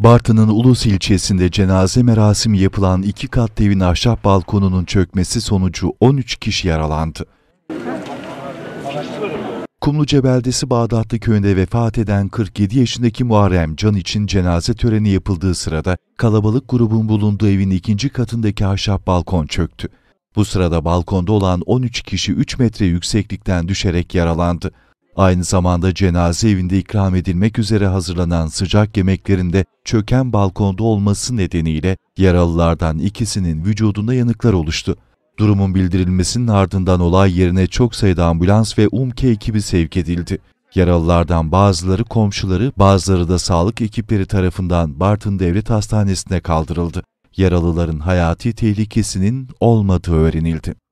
Bartın'ın Ulus ilçesinde cenaze merasimi yapılan iki katlı evin ahşap balkonunun çökmesi sonucu 13 kişi yaralandı. Kumluca beldesi Bağdatlı köyünde vefat eden 47 yaşındaki Muharrem Can için cenaze töreni yapıldığı sırada kalabalık grubun bulunduğu evin ikinci katındaki ahşap balkon çöktü. Bu sırada balkonda olan 13 kişi 3 metre yükseklikten düşerek yaralandı. Aynı zamanda cenaze evinde ikram edilmek üzere hazırlanan sıcak yemeklerinde çöken balkonda olması nedeniyle yaralılardan ikisinin vücudunda yanıklar oluştu. Durumun bildirilmesinin ardından olay yerine çok sayıda ambulans ve UMKE ekibi sevk edildi. Yaralılardan bazıları komşuları, bazıları da sağlık ekipleri tarafından Bartın Devlet Hastanesi'ne kaldırıldı. Yaralıların hayati tehlikesinin olmadığı öğrenildi.